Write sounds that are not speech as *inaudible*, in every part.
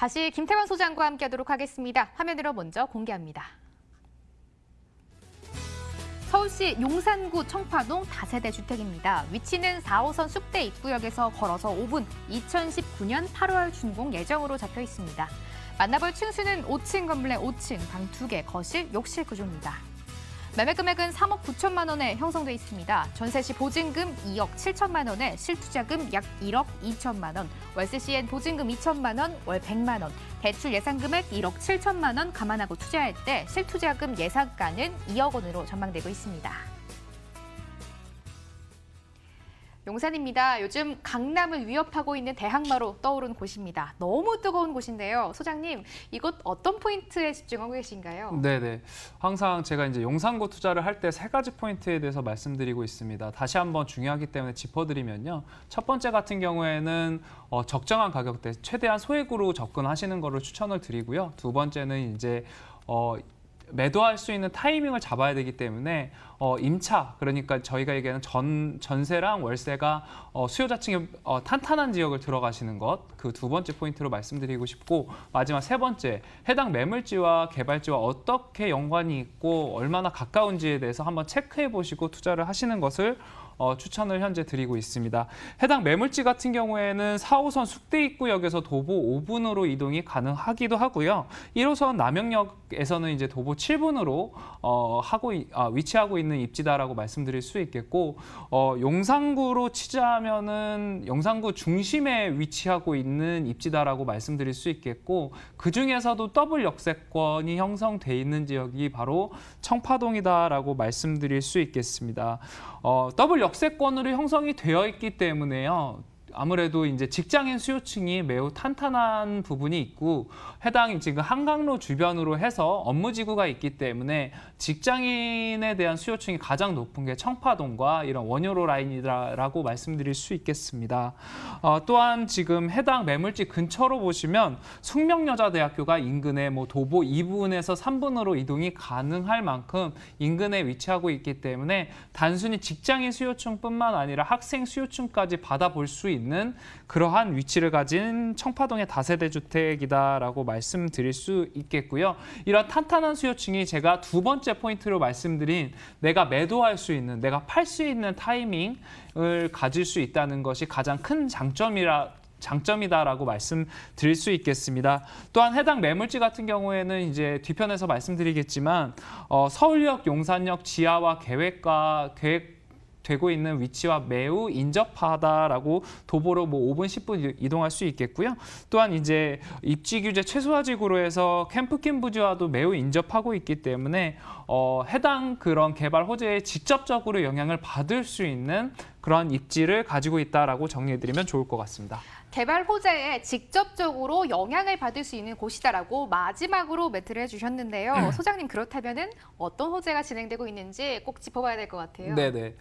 다시 김태원 소장과 함께하도록 하겠습니다. 화면으로 먼저 공개합니다. 서울시 용산구 청파동 다세대 주택입니다. 위치는 4호선 숙대 입구역에서 걸어서 5분, 2019년 8월 준공 예정으로 잡혀 있습니다. 만나볼 층수는 5층 건물에 5층, 방 2개, 거실, 욕실 구조입니다. 매매 금액은 3억 9천만 원에 형성돼 있습니다. 전세 시 보증금 2억 7천만 원에 실투자금 약 1억 2천만 원, 월세 시엔 보증금 2천만 원, 월 100만 원, 대출 예상 금액 1억 7천만 원 감안하고 투자할 때 실투자금 예상가는 2억 원으로 전망되고 있습니다. 용산입니다. 요즘 강남을 위협하고 있는 대항마로 떠오른 곳입니다. 너무 뜨거운 곳인데요. 소장님, 이곳 어떤 포인트에 집중하고 계신가요? 네네. 항상 제가 이제 용산구 투자를 할 때 세 가지 포인트에 대해서 말씀드리고 있습니다. 다시 한번 중요하기 때문에 짚어드리면요. 첫 번째 같은 경우에는 어, 적정한 가격대, 최대한 소액으로 접근하시는 것을 추천을 드리고요. 두 번째는 이제 어, 매도할 수 있는 타이밍을 잡아야 되기 때문에 어, 임차 그러니까 저희가 얘기하는 전 전세랑 월세가 어, 수요자 층의 어, 탄탄한 지역을 들어가시는 것 그 두 번째 포인트로 말씀드리고 싶고 마지막 세 번째 해당 매물지와 개발지와 어떻게 연관이 있고 얼마나 가까운지에 대해서 한번 체크해 보시고 투자를 하시는 것을 어, 추천을 현재 드리고 있습니다. 해당 매물지 같은 경우에는 4호선 숙대입구역에서 도보 5분으로 이동이 가능하기도 하고요. 1호선 남영역에서는 이제 도보 7분으로 어, 하고 아, 위치하고 있는 입지다라고 말씀드릴 수 있겠고 어, 용산구로 치자면은 용산구 중심에 위치하고 있는 입지다라고 말씀드릴 수 있겠고 그 중에서도 더블 역세권이 형성돼 있는 지역이 바로 청파동이다라고 말씀드릴 수 있겠습니다. 어, 더블 역 역세권으로 형성이 되어 있기 때문에요. 아무래도 이제 직장인 수요층이 매우 탄탄한 부분이 있고 해당 지금 한강로 주변으로 해서 업무지구가 있기 때문에 직장인에 대한 수요층이 가장 높은 게 청파동과 이런 원효로 라인이라고 말씀드릴 수 있겠습니다. 어, 또한 지금 해당 매물지 근처로 보시면 숙명여자대학교가 인근에뭐 도보 2분에서 3분으로 이동이 가능할 만큼 인근에 위치하고 있기 때문에 단순히 직장인 수요층뿐만 아니라 학생 수요층까지 받아볼 수 있는 있는 그러한 위치를 가진 청파동의 다세대 주택이다라고 말씀드릴 수 있겠고요. 이런 탄탄한 수요층이 제가 두 번째 포인트로 말씀드린 내가 매도할 수 있는, 내가 팔 수 있는 타이밍을 가질 수 있다는 것이 가장 큰 장점이라 장점이다라고 말씀드릴 수 있겠습니다. 또한 해당 매물지 같은 경우에는 이제 뒤편에서 말씀드리겠지만 어, 서울역 용산역 지하와 계획과 계획 되고 있는 위치와 매우 인접하다라고 도보로 뭐 5분, 10분 이동할 수 있겠고요. 또한 이제 입지 규제 최소화 지구로 해서 캠프킨 부지와도 매우 인접하고 있기 때문에 어, 해당 그런 개발 호재에 직접적으로 영향을 받을 수 있는 그런 입지를 가지고 있다라고 정리해드리면 좋을 것 같습니다. 개발 호재에 직접적으로 영향을 받을 수 있는 곳이다라고 마지막으로 매트를 해주셨는데요. *clears throat* 소장님 그렇다면 어떤 호재가 진행되고 있는지 꼭 짚어봐야 될 것 같아요. 네네.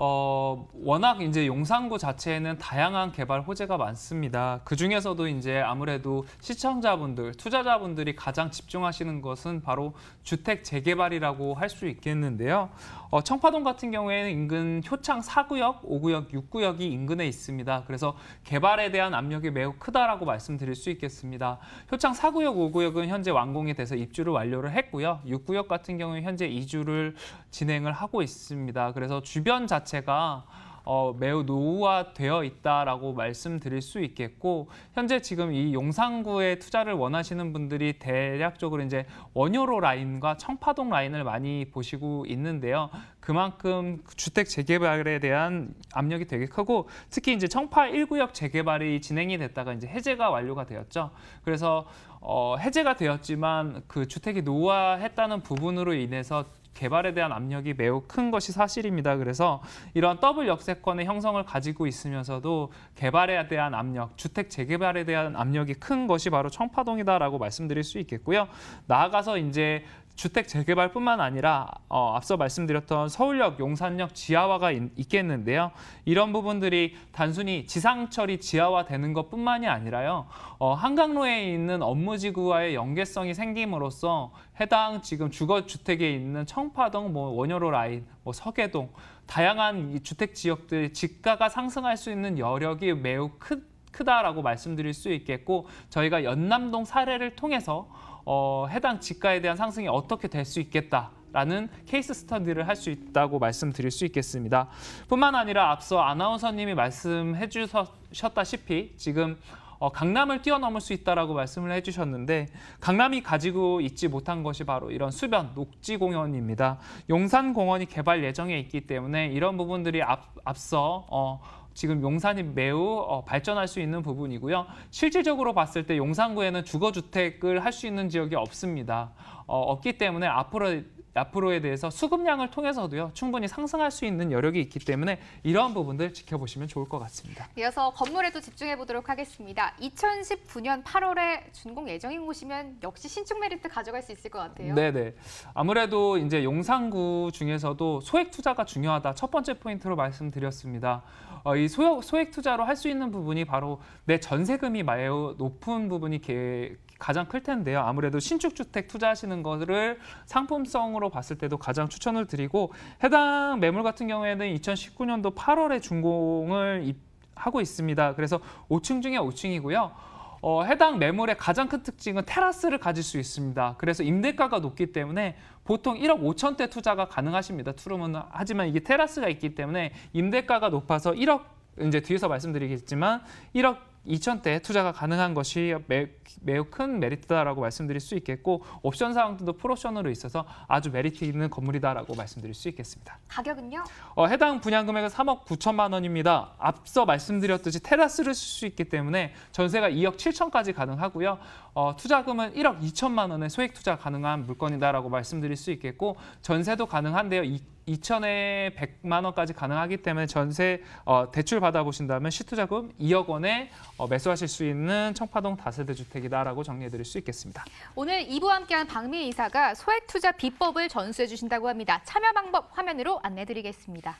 어, 워낙 이제 용산구 자체에는 다양한 개발 호재가 많습니다. 그 중에서도 이제 아무래도 시청자분들, 투자자분들이 가장 집중하시는 것은 바로 주택 재개발이라고 할 수 있겠는데요. 어, 청파동 같은 경우에는 인근 효창 4구역, 5구역, 6구역이 인근에 있습니다. 그래서 개발에 대한 압력이 매우 크다라고 말씀드릴 수 있겠습니다. 효창 4구역, 5구역은 현재 완공이 돼서 입주를 완료를 했고요. 6구역 같은 경우에 현재 이주를 진행을 하고 있습니다. 그래서 주변 자체 자체가 어, 매우 노후화되어 있다라고 말씀드릴 수 있겠고 현재 지금 이 용산구에 투자를 원하시는 분들이 대략적으로 이제 원효로 라인과 청파동 라인을 많이 보시고 있는데요. 그만큼 주택 재개발에 대한 압력이 되게 크고 특히 이제 청파 1구역 재개발이 진행이 됐다가 이제 해제가 완료가 되었죠. 그래서 어, 해제가 되었지만 그 주택이 노화했다는 후 부분으로 인해서 개발에 대한 압력이 매우 큰 것이 사실입니다. 그래서 이런 더블 역세권의 형성을 가지고 있으면서도 개발에 대한 압력, 주택 재개발에 대한 압력이 큰 것이 바로 청파동이다라고 말씀드릴 수 있겠고요. 나아가서 이제 주택 재개발뿐만 아니라 어, 앞서 말씀드렸던 서울역, 용산역 지하화가 있, 겠는데요 이런 부분들이 단순히 지상철이 지하화되는 것뿐만이 아니라요. 어, 한강로에 있는 업무지구와의 연계성이 생김으로써 해당 지금 주거주택에 있는 청파동, 뭐 원효로 라인, 뭐 서계동 다양한 이 주택 지역들의 집가가 상승할 수 있는 여력이 매우 큰 크다라고 말씀드릴 수 있겠고 저희가 연남동 사례를 통해서 어, 해당 지가에 대한 상승이 어떻게 될 수 있겠다. 라는 케이스 스터디를 할 수 있다고 말씀드릴 수 있겠습니다. 뿐만 아니라 앞서 아나운서님이 말씀해 주셨다시피 지금 어, 강남을 뛰어넘을 수있다고 말씀을 해주셨는데 강남이 가지고 있지 못한 것이 바로 이런 수변 녹지 공원입니다. 용산공원이 개발 예정에 있기 때문에 이런 부분들이 앞, 앞서 어, 지금 용산이 매우 어, 발전할 수 있는 부분이고요. 실질적으로 봤을 때 용산구에는 주거주택을 할 수 있는 지역이 없습니다. 어, 없기 때문에 앞으로 나프로에 대해서 수급량을 통해서도요 충분히 상승할 수 있는 여력이 있기 때문에 이러한 부분들 지켜보시면 좋을 것 같습니다. 이어서 건물에도 집중해 보도록 하겠습니다. 2019년 8월에 준공 예정인 곳이면 역시 신축 메리트 가져갈 수 있을 것 같아요. 네네. 아무래도 이제 용산구 중에서도 소액 투자가 중요하다 첫 번째 포인트로 말씀드렸습니다. 어, 이소 소액 투자로 할 수 있는 부분이 바로 내 전세금이 매우 높은 부분이 계 가장 클 텐데요. 아무래도 신축 주택 투자하시는 것을 상품성으로 봤을 때도 가장 추천을 드리고 해당 매물 같은 경우에는 2019년도 8월에 준공을 하고 있습니다. 그래서 5층 중에 5층이고요. 어, 해당 매물의 가장 큰 특징은 테라스를 가질 수 있습니다. 그래서 임대가가 높기 때문에 보통 1억 5천대 투자가 가능하십니다. 투룸은 하지만 이게 테라스가 있기 때문에 임대가가 높아서 1억 이제 뒤에서 말씀드리겠지만 1억 2천대 투자가 가능한 것이 매, 매우 큰 메리트다라고 말씀드릴 수 있겠고 옵션 사항들도 풀옵션으로 있어서 아주 메리트 있는 건물이다라고 말씀드릴 수 있겠습니다. 가격은요? 어, 해당 분양 금액은 3억 9천만 원입니다. 앞서 말씀드렸듯이 테라스를 쓸 수 있기 때문에 전세가 2억 7천까지 가능하고요. 어, 투자금은 1억 2천만 원의 소액 투자 가능한 물건이다라고 말씀드릴 수 있겠고 전세도 가능한데요. 2천에 100만 원까지 가능하기 때문에 전세 어, 대출 받아보신다면 시투자금 2억 원에 어, 매수하실 수 있는 청파동 다세대 주택이다라고 정리해드릴 수 있겠습니다. 오늘 2부와 함께한 박미 이사가 소액 투자 비법을 전수해 주신다고 합니다. 참여 방법 화면으로 안내드리겠습니다.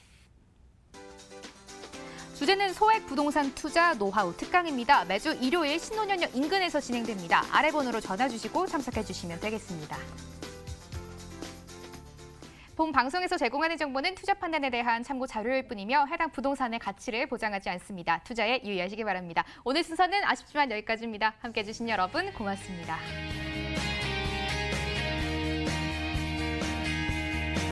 주제는 소액 부동산 투자 노하우 특강입니다. 매주 일요일 신혼현역 인근에서 진행됩니다. 아래 번호로 전화 주시고 참석해 주시면 되겠습니다. 본 방송에서 제공하는 정보는 투자 판단에 대한 참고 자료일 뿐이며 해당 부동산의 가치를 보장하지 않습니다. 투자에 유의하시기 바랍니다. 오늘 순서는 아쉽지만 여기까지입니다. 함께해 주신 여러분 고맙습니다.